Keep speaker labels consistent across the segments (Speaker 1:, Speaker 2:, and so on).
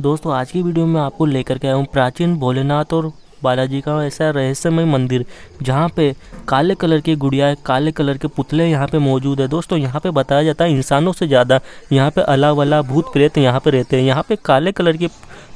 Speaker 1: दोस्तों आज की वीडियो में आपको लेकर के आया हूँ प्राचीन भोलेनाथ और बालाजी का ऐसा रहस्यमय मंदिर जहाँ पे काले कलर की गुड़िया काले कलर के पुतले यहाँ पे मौजूद है दोस्तों यहाँ पे बताया जाता है इंसानों से ज़्यादा यहाँ पे अला वला भूत प्रेत यहाँ पे रहते हैं यहाँ पे काले कलर के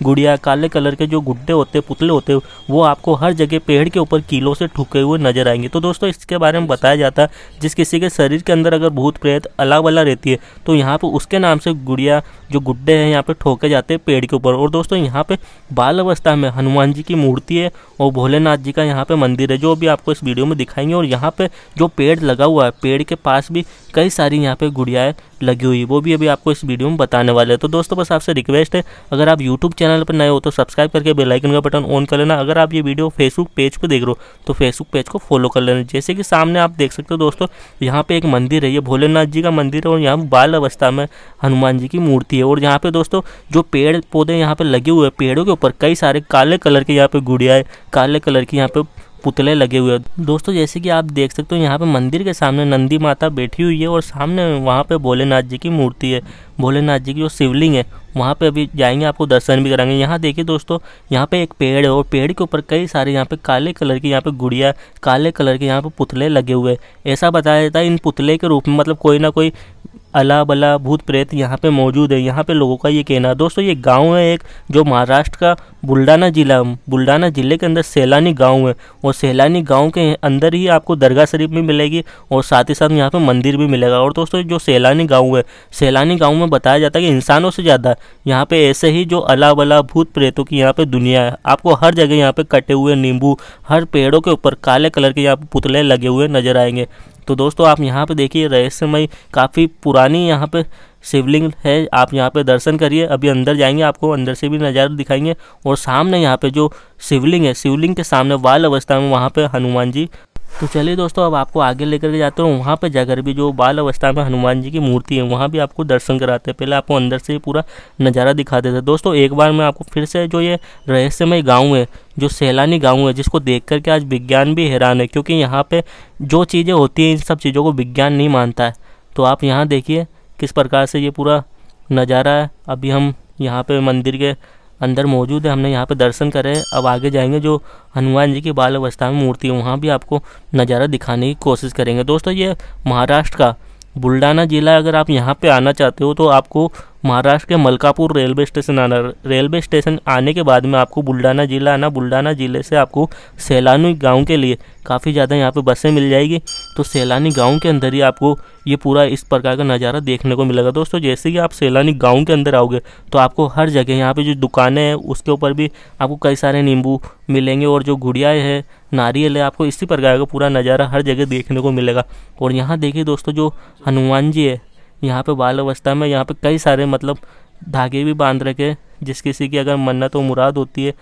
Speaker 1: गुड़िया काले कलर के जो गुड्डे होते हैं पुतले होते हैं वो आपको हर जगह पेड़ के ऊपर कीलों से ठुके हुए नजर आएंगे तो दोस्तों इसके बारे में बताया जाता है जिस किसी के शरीर के अंदर अगर भूत प्रेत अलग बला रहती है तो यहाँ पर उसके नाम से गुड़िया जो गुड्डे हैं यहाँ पर ठोके जाते हैं पेड़ के ऊपर और दोस्तों यहाँ पर बाल अवस्था में हनुमान जी की मूर्ति है और भोलेनाथ जी का यहाँ पर मंदिर है जो भी आपको इस वीडियो में दिखाएंगे और यहाँ पर जो पेड़ लगा हुआ है पेड़ के पास भी कई सारी यहाँ पर गुड़ियाएँ लगी हुई वो भी अभी आपको इस वीडियो में बताने वाले हैं तो दोस्तों बस आपसे रिक्वेस्ट है अगर आप यूट्यूब चैनल पर नए हो तो सब्सक्राइब करके बेलाइकन का बटन ऑन कर लेना अगर आप ये वीडियो फेसबुक पेज पर देख रहे हो तो फेसबुक पेज को फॉलो कर लेना जैसे कि सामने आप देख सकते हो दोस्तों यहाँ पे एक मंदिर है ये भोलेनाथ जी का मंदिर है और यहाँ बाल अवस्था में हनुमान जी की मूर्ति है और यहाँ पे दोस्तों जो पेड़ पौधे यहाँ पर लगे हुए हैं पेड़ों के ऊपर कई सारे काले कलर के यहाँ पे गुड़िया है काले कलर की यहाँ पे पुतले लगे हुए हैं दोस्तों जैसे कि आप देख सकते हो यहाँ पे मंदिर के सामने नंदी माता बैठी हुई है और सामने वहाँ पे भोलेनाथ जी की मूर्ति है भोलेनाथ जी की जो शिवलिंग है वहाँ पे अभी जाएंगे आपको दर्शन भी कराएंगे यहाँ देखिए दोस्तों यहाँ पे एक पेड़ है और पेड़ के ऊपर कई सारे यहाँ पे काले कलर की यहाँ पे गुड़िया काले कलर के यहाँ पे पुतले लगे हुए ऐसा बताया जाता है इन पुतले के रूप में मतलब कोई ना कोई अला बला भूत प्रेत यहाँ पे मौजूद है यहाँ पे लोगों का ये कहना है दोस्तों ये गांव है एक जो महाराष्ट्र का बुल्डाना जिला बुल्डाना ज़िले के अंदर सैलानी गांव है और सैलानी गांव के अंदर ही आपको दरगाह शरीफ भी मिलेगी और साथ ही साथ यहाँ पे मंदिर भी मिलेगा और दोस्तों जो सैलानी गांव है सैलानी गाँव में बताया जाता है कि इंसानों से ज़्यादा यहाँ पर ऐसे ही जो अला बला भूत प्रेतों की यहाँ पर दुनिया है आपको हर जगह यहाँ पे कटे हुए नींबू हर पेड़ों के ऊपर काले कलर के यहाँ पे पुतले लगे हुए नजर आएंगे तो दोस्तों आप यहाँ पे देखिए रहस्यमय काफ़ी पुरानी यहाँ पे शिवलिंग है आप यहाँ पे दर्शन करिए अभी अंदर जाएंगे आपको अंदर से भी नज़ारा दिखाएंगे और सामने यहाँ पे जो शिवलिंग है शिवलिंग के सामने वाल अवस्था में वहाँ पे हनुमान जी तो चलिए दोस्तों अब आपको आगे लेकर के जाते हैं वहाँ पे जाकर भी जो बाल अवस्था में हनुमान जी की मूर्ति है वहाँ भी आपको दर्शन कराते हैं पहले आपको अंदर से पूरा नज़ारा दिखा देते हैं दोस्तों एक बार मैं आपको फिर से जो ये रहस्यमय गाँव है जो सैलानी गाँव है जिसको देख करके आज विज्ञान भी हैरान है क्योंकि यहाँ पर जो चीज़ें होती हैं इन सब चीज़ों को विज्ञान नहीं मानता है तो आप यहाँ देखिए किस प्रकार से ये पूरा नज़ारा है अभी हम यहाँ पर मंदिर के अंदर मौजूद है हमने यहाँ पे दर्शन करे अब आगे जाएंगे जो हनुमान जी की बाल अवस्था में मूर्ति है वहाँ भी आपको नज़ारा दिखाने की कोशिश करेंगे दोस्तों ये महाराष्ट्र का बुल्डाना ज़िला अगर आप यहाँ पे आना चाहते हो तो आपको महाराष्ट्र के मलकापुर रेलवे स्टेशन आना रेलवे स्टेशन आने के बाद में आपको बुल्डाना ज़िला आना बुल्डाना ज़िले से आपको सैलानी गांव के लिए काफ़ी ज़्यादा यहाँ पे बसें मिल जाएगी तो सैलानी गांव के अंदर ही आपको ये पूरा इस प्रकार का नज़ारा देखने को मिलेगा दोस्तों जैसे कि आप सैलानी गाँव के अंदर आओगे तो आपको हर जगह यहाँ पर जो दुकानें हैं उसके ऊपर भी आपको कई सारे नींबू मिलेंगे और जो गुड़ियाएँ हैं नारियल है आपको इसी प्रकार का पूरा नज़ारा हर जगह देखने को मिलेगा और यहाँ देखिए दोस्तों जो हनुमान जी है यहाँ पे बाल अवस्था में यहाँ पे कई सारे मतलब धागे भी बांध रखे जिस किसी की अगर मन्नत व मुराद होती है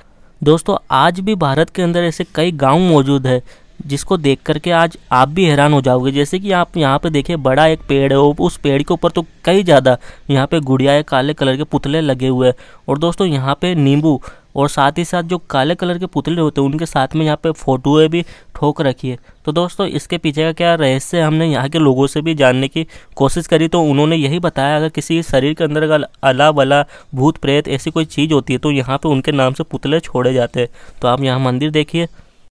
Speaker 1: दोस्तों आज भी भारत के अंदर ऐसे कई गांव मौजूद है जिसको देख करके आज आप भी हैरान हो जाओगे जैसे कि आप यहाँ पे देखें बड़ा एक पेड़ है उस पेड़ के ऊपर तो कई ज़्यादा यहाँ पे गुड़िया काले कलर के पुतले लगे हुए हैं और दोस्तों यहाँ पे नींबू और साथ ही साथ जो काले कलर के पुतले होते हैं उनके साथ में यहाँ पे फोटोएं भी ठोक रखी है तो दोस्तों इसके पीछे का क्या रहस्य हमने यहाँ के लोगों से भी जानने की कोशिश करी तो उन्होंने यही बताया अगर किसी शरीर के अंदर अगर अला वाला भूत प्रेत ऐसी कोई चीज़ होती है तो यहाँ पर उनके नाम से पुतले छोड़े जाते हैं तो आप यहाँ मंदिर देखिए